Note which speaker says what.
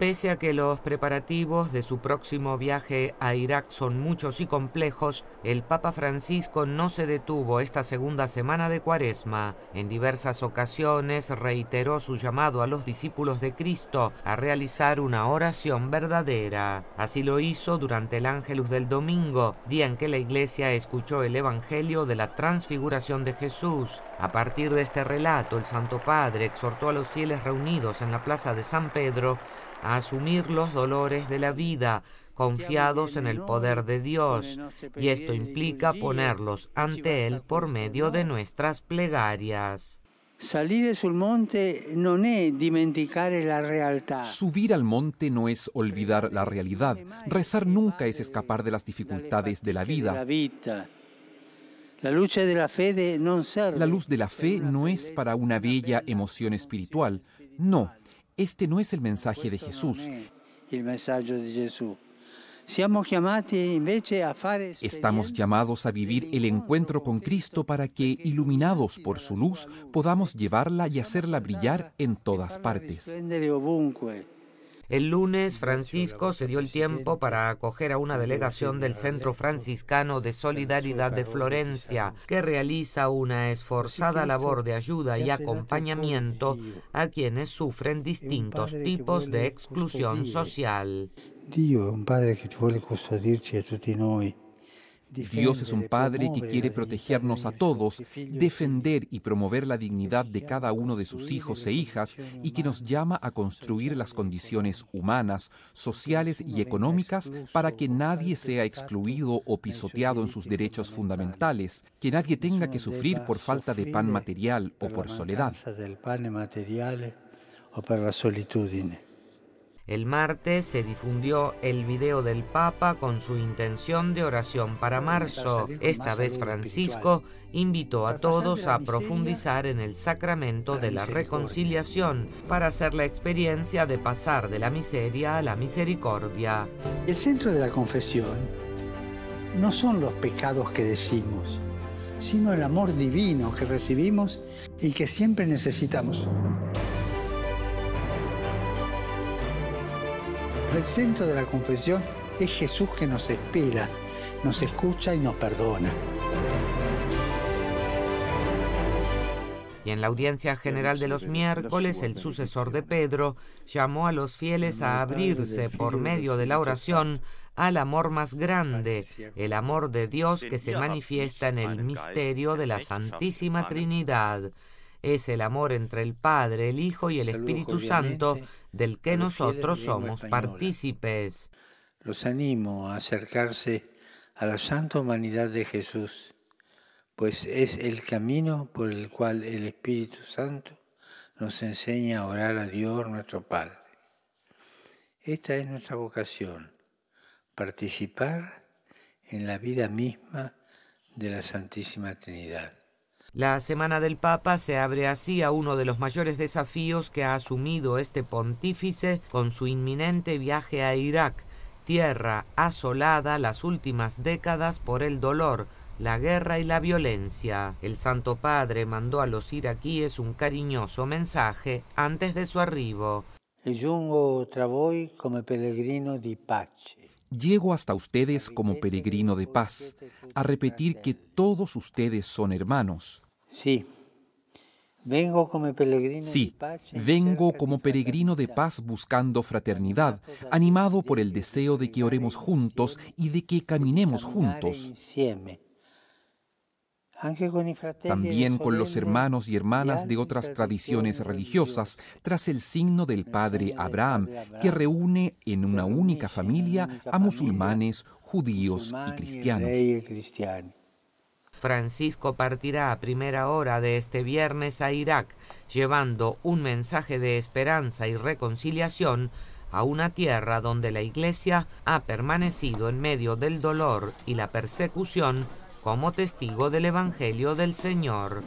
Speaker 1: Pese a que los preparativos de su próximo viaje a Irak son muchos y complejos, el Papa Francisco no se detuvo esta segunda semana de Cuaresma. En diversas ocasiones reiteró su llamado a los discípulos de Cristo a realizar una oración verdadera. Así lo hizo durante el Ángelus del domingo, día en que la iglesia escuchó el Evangelio de la transfiguración de Jesús. A partir de este relato, el Santo Padre exhortó a los fieles reunidos en la plaza de San Pedro a asumir los dolores de la vida, confiados en el poder de Dios, y esto implica ponerlos ante Él por medio de nuestras
Speaker 2: plegarias. Subir al monte no es olvidar la realidad. Rezar nunca es escapar de las dificultades de la vida. La luz de la fe no es para una bella emoción espiritual. No, este no es el mensaje de Jesús. Estamos llamados a vivir el encuentro con Cristo para que, iluminados por su luz, podamos llevarla y hacerla brillar en todas partes.
Speaker 1: El lunes, Francisco se dio el tiempo para acoger a una delegación del Centro Franciscano de Solidaridad de Florencia, que realiza una esforzada labor de ayuda y acompañamiento a quienes sufren distintos tipos de exclusión social.
Speaker 3: Dio un padre que a tutti
Speaker 2: noi. Dios es un Padre que quiere protegernos a todos, defender y promover la dignidad de cada uno de sus hijos e hijas y que nos llama a construir las condiciones humanas, sociales y económicas para que nadie sea excluido o pisoteado en sus derechos fundamentales, que nadie tenga que sufrir por falta de pan material o por soledad.
Speaker 3: o la
Speaker 1: el martes se difundió el video del Papa con su intención de oración para marzo. Esta vez Francisco invitó a todos a profundizar en el sacramento de la reconciliación para hacer la experiencia de pasar de la miseria a la misericordia.
Speaker 3: El centro de la confesión no son los pecados que decimos, sino el amor divino que recibimos y que siempre necesitamos. El centro de la confesión es Jesús que nos espera, nos escucha y nos perdona.
Speaker 1: Y en la audiencia general de los miércoles, el sucesor de Pedro llamó a los fieles a abrirse por medio de la oración al amor más grande, el amor de Dios que se manifiesta en el misterio de la Santísima Trinidad. Es el amor entre el Padre, el Hijo y el Espíritu Santo del que nosotros somos
Speaker 3: partícipes. Los animo a acercarse a la santa humanidad de Jesús, pues es el camino por el cual el Espíritu Santo nos enseña a orar a Dios nuestro Padre. Esta es nuestra vocación, participar en la vida misma de la Santísima Trinidad.
Speaker 1: La Semana del Papa se abre así a uno de los mayores desafíos que ha asumido este pontífice con su inminente viaje a Irak, tierra asolada las últimas décadas por el dolor, la guerra y la violencia. El Santo Padre mandó a los iraquíes un cariñoso mensaje antes de su arribo.
Speaker 3: El tra como peregrino pellegrino di pace.
Speaker 2: Llego hasta ustedes como peregrino de paz, a repetir que todos ustedes son hermanos. Sí, Vengo como peregrino sí, vengo como peregrino de paz buscando fraternidad, animado por el deseo de que oremos juntos y de que caminemos juntos
Speaker 3: también con los hermanos y hermanas de otras tradiciones
Speaker 2: religiosas, tras el signo del padre Abraham, que reúne en una única familia a musulmanes, judíos y cristianos.
Speaker 1: Francisco partirá a primera hora de este viernes a Irak, llevando un mensaje de esperanza y reconciliación a una tierra donde la Iglesia ha permanecido en medio del dolor y la persecución como testigo del Evangelio del Señor.